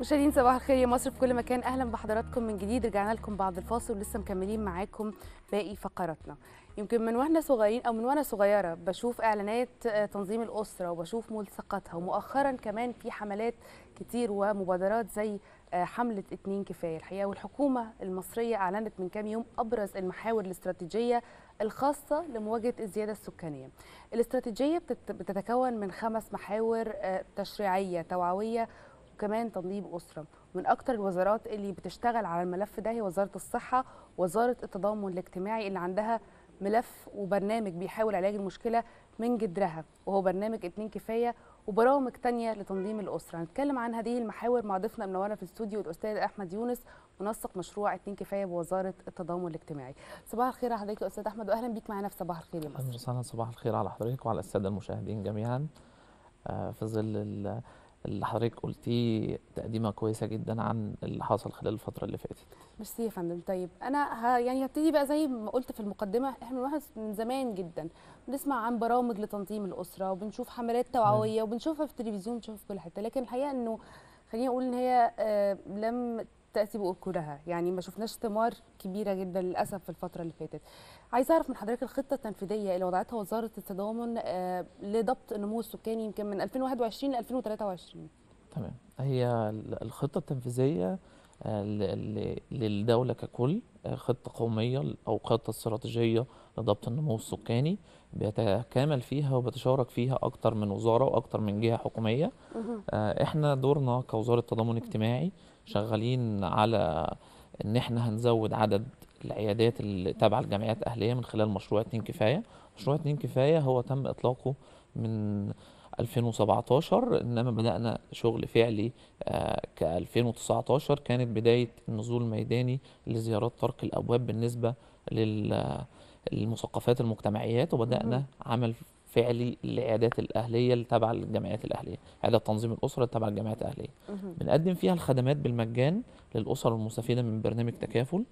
مشاهدين صباح الخير يا مصر في كل مكان اهلا بحضراتكم من جديد رجعنا لكم بعد الفاصل ولسه مكملين معاكم باقي فقراتنا يمكن من واحنا صغيرين او من وانا صغيره بشوف اعلانات آه، تنظيم الاسره وبشوف ملصقاتها ومؤخرا كمان في حملات كتير ومبادرات زي آه، حمله اتنين كفايه الحقيقه والحكومه المصريه اعلنت من كام يوم ابرز المحاور الاستراتيجيه الخاصه لمواجهه الزياده السكانيه. الاستراتيجيه بتتكون من خمس محاور آه، تشريعيه توعويه وكمان تنظيم اسره من اكتر الوزارات اللي بتشتغل على الملف ده هي وزاره الصحه وزاره التضامن الاجتماعي اللي عندها ملف وبرنامج بيحاول علاج المشكله من جذرها وهو برنامج اتنين كفايه وبرامج تانية لتنظيم الأسرة هنتكلم عن هذه المحاور مع ضيفنا منورنا في الاستوديو الأستاذ أحمد يونس منسق مشروع اتنين كفاية بوزارة التضامن الاجتماعي صباح الخير على حضرتك يا أستاذ أحمد وأهلا بيك معنا في صباح الخير يا مصر صباح الخير على حضرتك وعلى السادة المشاهدين جميعا آه، في ظل اللي حضرتك قلتيه تقديمه كويسه جدا عن اللي حصل خلال الفتره اللي فاتت. ميرسي يا فندم طيب انا ه... يعني هبتدي بقى زي ما قلت في المقدمه احنا بنلاحظ من زمان جدا بنسمع عن برامج لتنظيم الاسره وبنشوف حملات توعويه وبنشوفها في التلفزيون بنشوفها في كل حته لكن الحقيقه انه خليني اقول ان هي آه، لم تاتي باكلها يعني ما شفناش ثمار كبيره جدا للاسف في الفتره اللي فاتت عايز اعرف من حضرتك الخطه التنفيذيه اللي وضعتها وزاره التضامن آه، لضبط النمو السكاني يمكن من 2021 ل 2023 تمام هي الخطه التنفيذيه آه، للدوله ككل آه، خطه قوميه او خطه استراتيجيه لضبط النمو السكاني بيتكامل فيها وبتشارك فيها اكتر من وزاره واكتر من جهه حكوميه احنا دورنا كوزاره تضامن اجتماعي شغالين على ان احنا هنزود عدد العيادات اللي تابعه لجمعيات اهليه من خلال مشروع اتنين كفايه مشروع اتنين كفايه هو تم اطلاقه من 2017 انما بدانا شغل فعلي آه، ك 2019 كانت بدايه النزول الميداني لزيارات طرق الابواب بالنسبه للمثقفات المجتمعيات وبدانا عمل فعلي للعيادات الاهليه التابعة للجامعات للجمعيات الاهليه، عياده تنظيم الاسره التابعة للجمعيات الاهليه. بنقدم فيها الخدمات بالمجان للاسر المستفيده من برنامج تكافل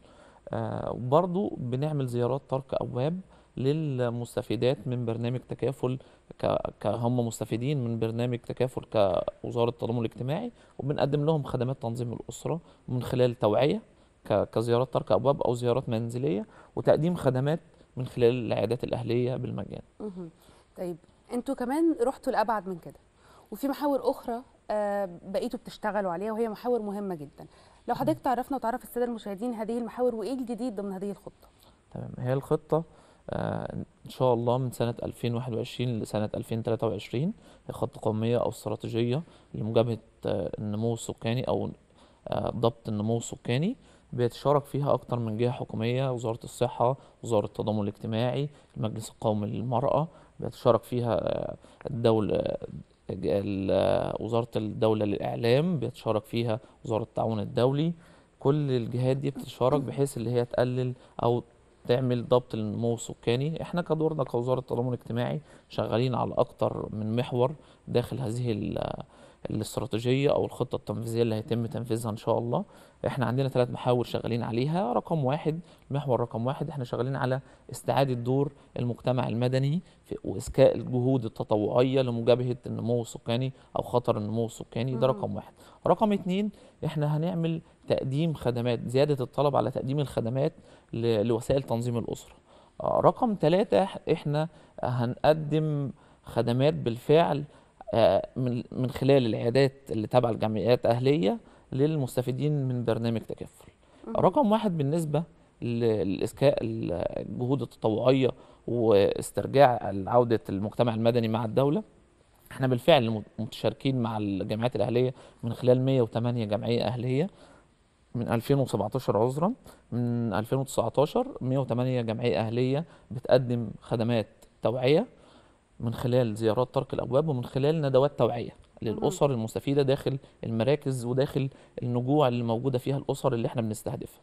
آه، وبرضو بنعمل زيارات طرق أبواب للمستفيدات من برنامج تكافل ك... هم مستفيدين من برنامج تكافل كوزاره التضامن الاجتماعي وبنقدم لهم خدمات تنظيم الاسره من خلال توعيه ك... كزيارات ترك ابواب او زيارات منزليه وتقديم خدمات من خلال العيادات الاهليه بالمجان. طيب انتوا كمان رحتوا لابعد من كده وفي محاور اخرى آه، بقيتوا بتشتغلوا عليها وهي محاور مهمه جدا لو حضرتك تعرفنا وتعرف الساده المشاهدين هذه المحاور وايه الجديد ضمن هذه الخطه تمام هي الخطه آه، ان شاء الله من سنه 2021 لسنه 2023 هي خطه قوميه او استراتيجيه لمجابهه آه، النمو السكاني او آه، ضبط النمو السكاني بيتشارك فيها أكتر من جهة حكومية وزارة الصحة وزارة التضامن الاجتماعي المجلس القومي للمرأة بيتشارك فيها الدولة وزاره الدوله للاعلام بيتشارك فيها وزاره التعاون الدولي كل الجهات دي بتتشارك بحيث اللي هي تقلل او تعمل ضبط النمو السكاني احنا كدورنا كوزاره التضامن الاجتماعي شغالين على اكتر من محور داخل هذه الاستراتيجيه او الخطه التنفيذيه اللي هيتم تنفيذها ان شاء الله احنا عندنا ثلاث محاور شغالين عليها رقم واحد محور رقم واحد احنا شغالين على استعاده دور المجتمع المدني في واسكاء الجهود التطوعيه لمجابهه النمو السكاني او خطر النمو السكاني ده رقم واحد رقم اتنين احنا هنعمل تقديم خدمات زياده الطلب على تقديم الخدمات لوسائل تنظيم الاسره آه، رقم ثلاثة احنا هنقدم خدمات بالفعل آه، من خلال العيادات اللي تابعه لجمعيات اهليه للمستفيدين من برنامج تكفل. رقم واحد بالنسبه لاسكاء الجهود التطوعيه واسترجاع عوده المجتمع المدني مع الدوله. احنا بالفعل متشاركين مع الجمعيات الاهليه من خلال 108 جمعيه اهليه من 2017 عذرا من 2019 108 جمعيه اهليه بتقدم خدمات توعيه من خلال زيارات ترك الابواب ومن خلال ندوات توعيه للاسر المستفيده داخل المراكز وداخل النجوع اللي موجوده فيها الاسر اللي احنا بنستهدفها.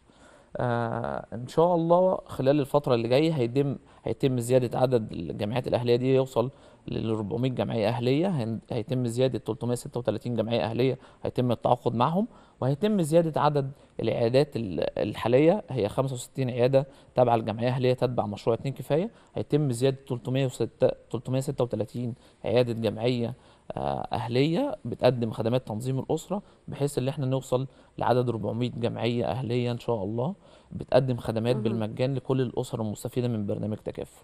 آه ان شاء الله خلال الفتره اللي جايه هيتم هيتم زياده عدد الجامعات الاهليه دي يوصل لل 400 جمعيه اهليه هيتم زياده 336 جمعيه اهليه هيتم التعاقد معهم وهيتم زياده عدد العيادات الحاليه هي 65 عياده تابعه لجمعيه اهليه تتبع مشروع 2 كفايه هيتم زياده 336 عياده جمعيه آه، اهليه بتقدم خدمات تنظيم الاسره بحيث ان احنا نوصل لعدد 400 جمعيه اهليه ان شاء الله بتقدم خدمات بالمجان لكل الاسر المستفيده من برنامج تكافل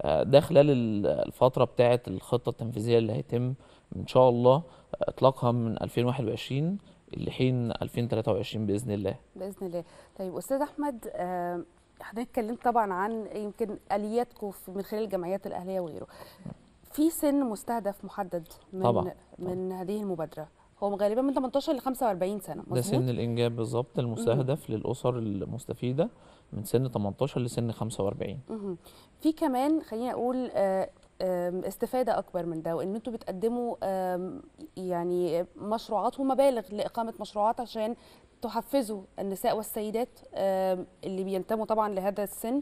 آه، ده خلال الفتره بتاعه الخطه التنفيذيه اللي هيتم ان شاء الله آه، اطلاقها من 2021 لحين 2023 باذن الله باذن الله طيب استاذ احمد آه، حضرتك اتكلمت طبعا عن يمكن الياتكم من خلال الجمعيات الاهليه وغيره في سن مستهدف محدد من طبعا. من هذه المبادره هو غالبا من 18 ل 45 سنه مظبوط؟ ده سن الانجاب بالظبط المستهدف للاسر المستفيده من سن 18 لسن 45 في كمان خليني اقول آه، استفاده اكبر من ده وان انتوا بتقدموا يعني مشروعات ومبالغ لاقامه مشروعات عشان تحفزوا النساء والسيدات اللي بينتموا طبعا لهذا السن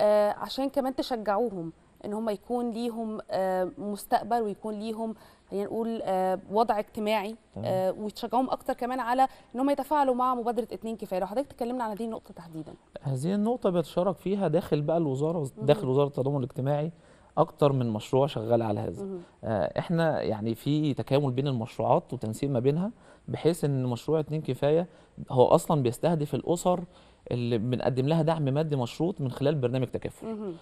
آه، عشان كمان تشجعوهم ان هم يكون ليهم مستقبل ويكون ليهم خلينا نقول آه، وضع اجتماعي آه، وتشجعهم اكتر كمان على ان هم يتفاعلوا مع مبادره اتنين كفايه لو حضرتك تكلمنا عن هذه النقطه تحديدا هذه النقطه بيتشارك فيها داخل بقى الوزاره داخل وزاره التضامن الاجتماعي اكتر من مشروع شغال على هذا آه، احنا يعني في تكامل بين المشروعات وتنسيق ما بينها بحيث ان مشروع اتنين كفايه هو اصلا بيستهدف الاسر اللي بنقدم لها دعم مادي مشروط من خلال برنامج تكافل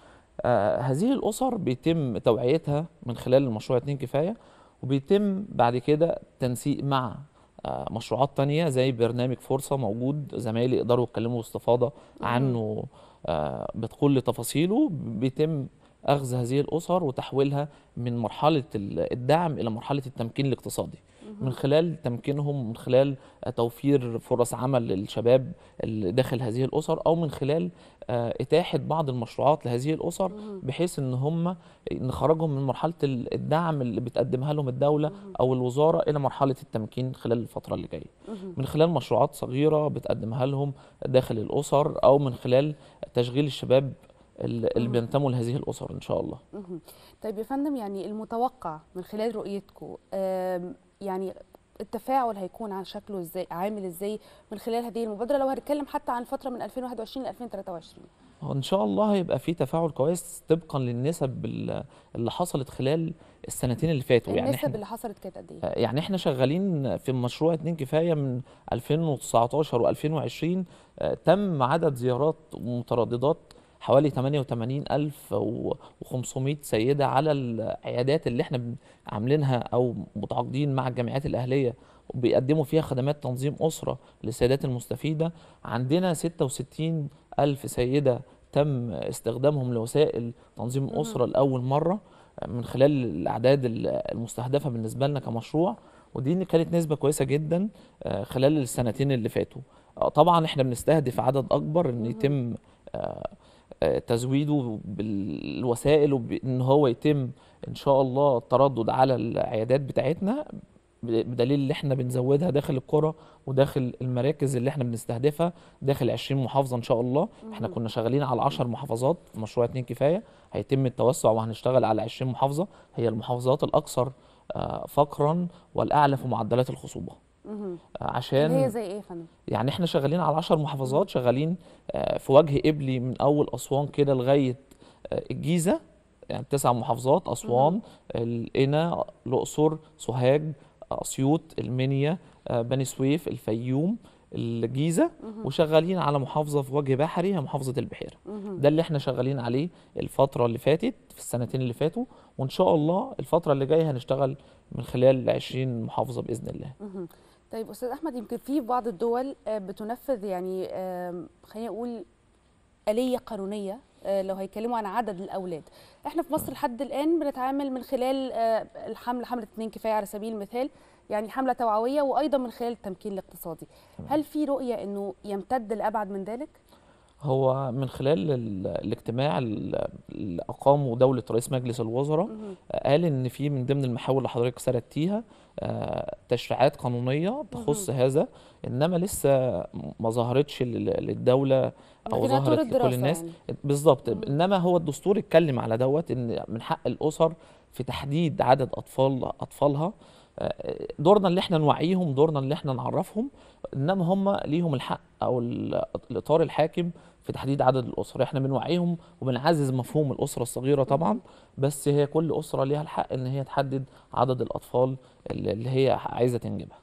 آه هذه الاسر بيتم توعيتها من خلال المشروع اتنين كفايه وبيتم بعد كده تنسيق مع آه، مشروعات تانية زي برنامج فرصة موجود زمايلي يقدروا يتكلموا باستفاضة عنه آه، بكل تفاصيله بيتم اخذ هذه الاسر وتحويلها من مرحله الدعم الى مرحله التمكين الاقتصادي من خلال تمكينهم من خلال توفير فرص عمل للشباب اللي داخل هذه الاسر او من خلال آه، اتاحه بعض المشروعات لهذه الاسر بحيث ان هم نخرجهم من مرحله الدعم اللي بتقدمها لهم الدوله او الوزاره الى مرحله التمكين خلال الفتره اللي جايه من خلال مشروعات صغيره بتقدمها لهم داخل الاسر او من خلال تشغيل الشباب اللي بينتموا لهذه الاسر ان شاء الله. طيب يا فندم يعني المتوقع من خلال رؤيتكم يعني التفاعل هيكون عن شكله ازاي عامل ازاي من خلال هذه المبادره لو هنتكلم حتى عن فتره من 2021 ل 2023 ان شاء الله هيبقى في تفاعل كويس طبقا للنسب اللي حصلت خلال السنتين اللي فاتوا يعني النسب اللي حصلت كانت قد ايه يعني احنا شغالين في مشروع اتنين كفايه من 2019 و2020 آه، تم عدد زيارات مترددات حوالي 88500 سيده على العيادات اللي احنا عاملينها او متعاقدين مع الجامعات الاهليه وبيقدموا فيها خدمات تنظيم اسره للسيدات المستفيده عندنا 66000 سيدة تم استخدامهم لوسائل تنظيم أسرة لأول مرة من خلال الأعداد المستهدفة بالنسبة لنا كمشروع ودي كانت نسبة كويسة جدا آه، خلال السنتين اللي فاتوا آه، طبعا احنا بنستهدف عدد أكبر أن يتم آه، تزويده بالوسائل وان هو يتم ان شاء الله التردد على العيادات بتاعتنا بدليل اللي احنا بنزودها داخل القرى وداخل المراكز اللي احنا بنستهدفها داخل 20 محافظه ان شاء الله احنا كنا شغالين على 10 محافظات في مشروع 2 كفايه هيتم التوسع وهنشتغل على 20 محافظه هي المحافظات الاكثر آه، فقرا والاعلى في معدلات الخصوبه آه، عشان هي زي ايه فندم؟ يعني احنا شغالين على 10 محافظات شغالين آه، في وجه قبلي من اول اسوان كده لغايه آه، الجيزه يعني تسع محافظات اسوان القنا الاقصر سوهاج اسيوط المنيا بني سويف الفيوم الجيزه وشغالين على محافظه في وجه بحري هي محافظه البحيره ده اللي احنا شغالين عليه الفتره اللي فاتت في السنتين اللي فاتوا وان شاء الله الفتره اللي جايه هنشتغل من خلال 20 محافظه باذن الله طيب استاذ احمد يمكن في بعض الدول آه، بتنفذ يعني خلينا نقول اليه قانونيه آه، لو هيتكلموا عن عدد الاولاد احنا في مصر لحد الان بنتعامل من خلال آه، الحمل حمله اتنين كفايه على سبيل المثال يعني حمله توعويه وايضا من خلال التمكين الاقتصادي هل في رؤيه انه يمتد لابعد من ذلك هو من خلال الاجتماع اللي اقامه دوله رئيس مجلس الوزراء قال ان في من ضمن المحاور اللي حضرتك سردتيها آه، تشريعات قانونيه تخص هذا انما لسه ما ظهرتش للدوله او ظهرت لكل الناس يعني. بالظبط انما هو الدستور اتكلم على دوت ان من حق الاسر في تحديد عدد اطفال اطفالها آه، دورنا اللي احنا نوعيهم دورنا اللي احنا نعرفهم انما هم ليهم الحق او الاطار الحاكم في تحديد عدد الاسر احنا بنوعيهم وبنعزز مفهوم الاسره الصغيره طبعا بس هي كل اسره ليها الحق ان هي تحدد عدد الاطفال اللي هي عايزه تنجبها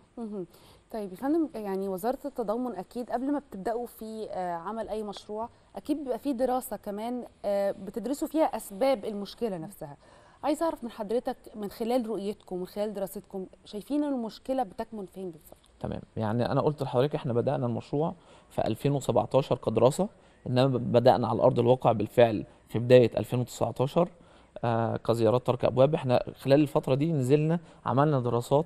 طيب يا فندم يعني وزاره التضامن اكيد قبل ما بتبداوا في آه، عمل اي مشروع اكيد بيبقى في دراسه كمان آه، بتدرسوا فيها اسباب المشكله نفسها عايز اعرف من حضرتك من خلال رؤيتكم من خلال دراستكم شايفين المشكله بتكمن فين بالظبط تمام يعني انا قلت لحضرتك احنا بدانا المشروع في 2017 كدراسه انما بدانا على ارض الواقع بالفعل في بدايه 2019 آه كزيارات ترك ابواب احنا خلال الفتره دي نزلنا عملنا دراسات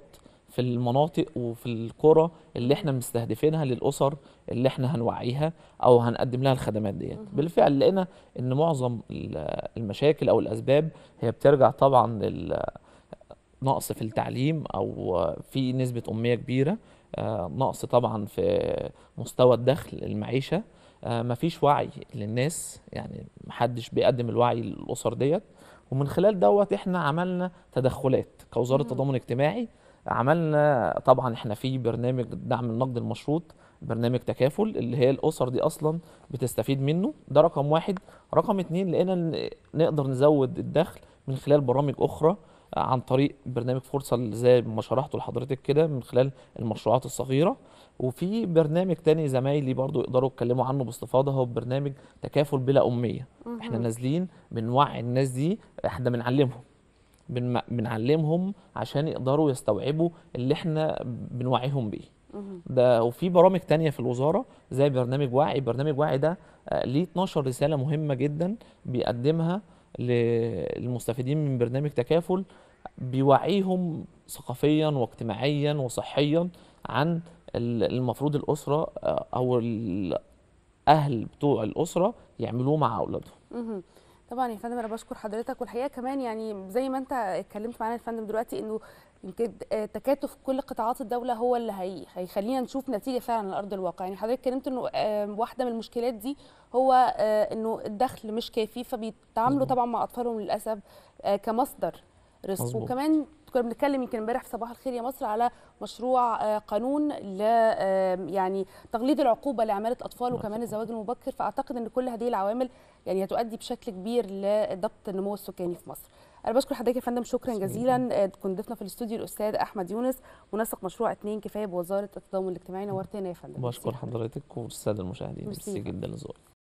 في المناطق وفي القرى اللي احنا مستهدفينها للاسر اللي احنا هنوعيها او هنقدم لها الخدمات ديت بالفعل لقينا ان معظم المشاكل او الاسباب هي بترجع طبعا نقص في التعليم او في نسبه اميه كبيره آه، نقص طبعا في مستوى الدخل المعيشه آه، مفيش وعي للناس يعني محدش بيقدم الوعي للاسر ديت ومن خلال دوت احنا عملنا تدخلات كوزاره تضامن اجتماعي عملنا طبعا احنا في برنامج دعم النقد المشروط برنامج تكافل اللي هي الاسر دي اصلا بتستفيد منه ده رقم واحد رقم اتنين لقينا نقدر نزود الدخل من خلال برامج اخرى عن طريق برنامج فرصه زي ما شرحته لحضرتك كده من خلال المشروعات الصغيره وفي برنامج تاني زمايلي برضو يقدروا يتكلموا عنه باستفاضه هو برنامج تكافل بلا اميه احنا نازلين بنوعي الناس دي احنا بنعلمهم بنعلمهم عشان يقدروا يستوعبوا اللي احنا بنوعيهم بيه ده وفي برامج تانية في الوزارة زي برنامج وعي برنامج وعي ده آه، ليه 12 رسالة مهمة جدا بيقدمها للمستفيدين من برنامج تكافل بيوعيهم ثقافيا واجتماعيا وصحيا عن المفروض الاسره آه، او الاهل بتوع الاسره يعملوه مع اولادهم طبعا يا فندم انا بشكر حضرتك والحقيقه كمان يعني زي ما انت اتكلمت معانا يا فندم دلوقتي انه يمكن آه، تكاتف كل قطاعات الدوله هو اللي هي هيخلينا نشوف نتيجه فعلا على ارض الواقع يعني حضرتك اتكلمت انه آه، واحده من المشكلات دي هو انه الدخل مش كافي فبيتعاملوا طبعا مع اطفالهم للاسف كمصدر رزق مزبوط. وكمان كنا بنتكلم يمكن امبارح في صباح الخير يا مصر على مشروع آه، قانون ل يعني تغليظ العقوبه لعماله الاطفال وكمان الزواج المبكر فاعتقد ان كل هذه العوامل يعني هتؤدي بشكل كبير لضبط النمو السكاني في مصر. انا بشكر حضرتك يا فندم شكرا جزيلا كنت ضيفنا في الاستوديو الاستاذ احمد يونس منسق مشروع اتنين كفايه بوزاره التضامن الاجتماعي نورتنا يا فندم. بشكر حضرتك والساده المشاهدين ميرسي جدا لذوقك.